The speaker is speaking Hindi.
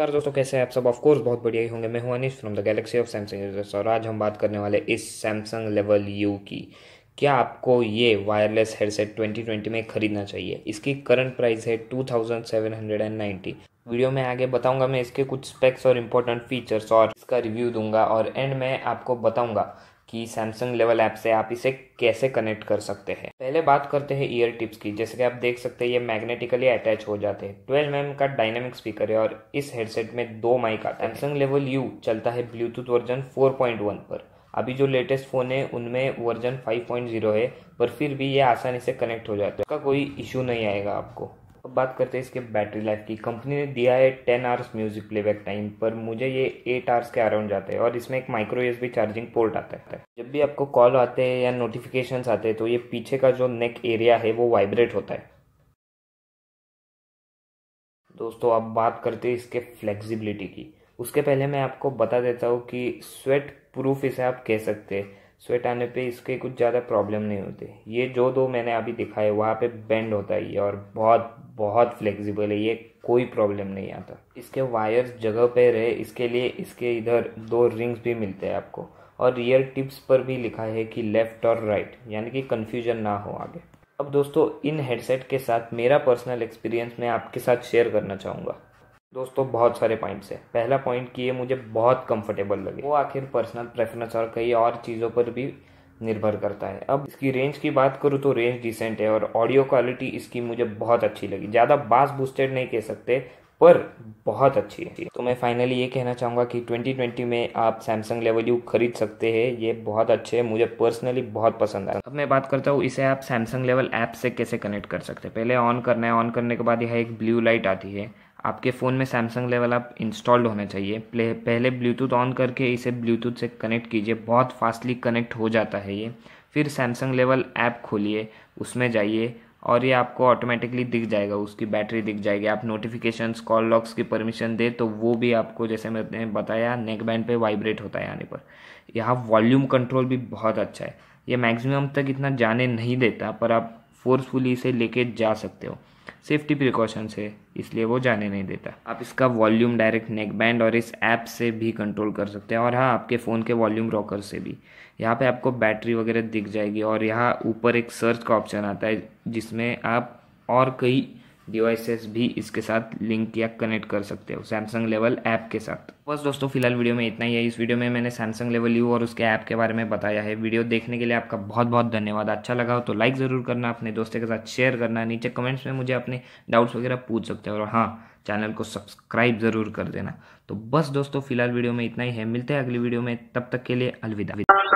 नमस्कार दोस्तों कैसे हैं आप सब ऑफ कोर्स बहुत बढ़िया ही होंगे मैं हूं Anish from the galaxy of Samsung और आज हम बात करने वाले इस सैमसंग लेवल यू की क्या आपको ये वायरलेस हेडसेट 2020 में ख़रीदना चाहिए इसकी करंट प्राइस है 2790 वीडियो में आगे बताऊंगा मैं इसके कुछ स्पेक्स और इम्पोर्टेंट फीचर्स और इसका रिव्यू दूंगा और एंड में आपको बताऊंगा कि सैमसंग लेवल ऐप से आप इसे कैसे कनेक्ट कर सकते हैं पहले बात करते हैं ईयर टिप्स की जैसे कि आप देख सकते हैं ये मैग्नेटिकली अटैच हो जाते हैं ट्वेल्व एम mm का डायनेमिक स्पीकर है और इस हेडसेट में दो माइक आता है सैमसंग लेवल यू चलता है ब्लूटूथ वर्जन फोर पर अभी जो लेटेस्ट फ़ोन है उनमें वर्जन 5.0 है पर फिर भी ये आसानी से कनेक्ट हो जाता है इसका कोई इशू नहीं आएगा आपको अब बात करते हैं इसके बैटरी लाइफ की कंपनी ने दिया है ten hours music playback time पर मुझे ये एट आवर्स के अराउंड जाता है और इसमें एक माइक्रो एस चार्जिंग पोर्ट आता है जब भी आपको कॉल आते हैं या नोटिफिकेशन आते हैं तो ये पीछे का जो नेक एरिया है वो वाइब्रेट होता है दोस्तों अब बात करते हैं इसके फ्लेक्सिबिलिटी की उसके पहले मैं आपको बता देता हूँ कि स्वेट प्रूफ इसे आप कह सकते हैं स्वेट आने पे इसके कुछ ज़्यादा प्रॉब्लम नहीं होते ये जो दो मैंने अभी दिखाए वहाँ पे बेंड होता है ये और बहुत बहुत फ्लेक्सिबल है ये कोई प्रॉब्लम नहीं आता इसके वायर्स जगह पे रहे इसके लिए इसके इधर दो रिंग्स भी मिलते हैं आपको और रियर टिप्स पर भी लिखा है कि लेफ्ट और राइट यानी कि कन्फ्यूजन ना हो आगे अब दोस्तों इन हेडसेट के साथ मेरा पर्सनल एक्सपीरियंस मैं आपके साथ शेयर करना चाहूँगा दोस्तों बहुत सारे पॉइंट्स हैं पहला पॉइंट कि ये मुझे बहुत कंफर्टेबल लगे वो आखिर पर्सनल प्रेफरेंस और कई और चीज़ों पर भी निर्भर करता है अब इसकी रेंज की बात करूँ तो रेंज डिसेंट है और ऑडियो क्वालिटी इसकी मुझे बहुत अच्छी लगी ज़्यादा बास बूस्टेड नहीं कह सकते पर बहुत अच्छी है तो मैं फाइनली ये कहना चाहूँगा कि 2020 में आप सैमसंग लेवल यू खरीद सकते हैं ये बहुत अच्छे है मुझे पर्सनली बहुत पसंद आया अब मैं बात करता हूँ इसे आप सैमसंग लेवल ऐप से कैसे कनेक्ट कर सकते हैं पहले ऑन करना है ऑन करने के बाद यह एक ब्लू लाइट आती है आपके फ़ोन में सैमसंग लेवल आप इंस्टॉल्ड होना चाहिए प्ले पहले ब्लूटूथ ऑन करके इसे ब्लूटूथ से कनेक्ट कीजिए बहुत फास्टली कनेक्ट हो जाता है ये फिर सैमसंग लेवल ऐप खोलिए उसमें जाइए और ये आपको ऑटोमेटिकली दिख जाएगा उसकी बैटरी दिख जाएगी आप नोटिफिकेशन कॉल लॉक्स की परमिशन दे तो वो भी आपको जैसे मैंने बताया नेक बैंड पे वाइब्रेट होता है आने पर यहाँ वॉल्यूम कंट्रोल भी बहुत अच्छा है ये मैक्सिमम तक इतना जाने नहीं देता पर आप फोर्सफुली इसे लेके जा सकते हो सेफ्टी प्रिकॉशंस है इसलिए वो जाने नहीं देता आप इसका वॉल्यूम डायरेक्ट नेक बैंड और इस ऐप से भी कंट्रोल कर सकते हैं और हाँ आपके फ़ोन के वॉल्यूम रॉकर से भी यहाँ पे आपको बैटरी वगैरह दिख जाएगी और यहाँ ऊपर एक सर्च का ऑप्शन आता है जिसमें आप और कई डिवाइसेस भी इसके साथ लिंक या कनेक्ट कर सकते हो सैमसंग लेवल ऐप के साथ बस दोस्तों फिलहाल वीडियो में इतना ही है इस वीडियो में मैंने सैमसंग लेवल यू और उसके ऐप के बारे में बताया है वीडियो देखने के लिए आपका बहुत बहुत धन्यवाद अच्छा लगा हो तो लाइक ज़रूर करना अपने दोस्तों के साथ शेयर करना नीचे कमेंट्स में मुझे अपने डाउट्स वगैरह पूछ सकते हो और हाँ चैनल को सब्सक्राइब ज़रूर कर देना तो बस दोस्तों फिलहाल वीडियो में इतना ही है मिलते हैं अगली वीडियो में तब तक के लिए अलविदा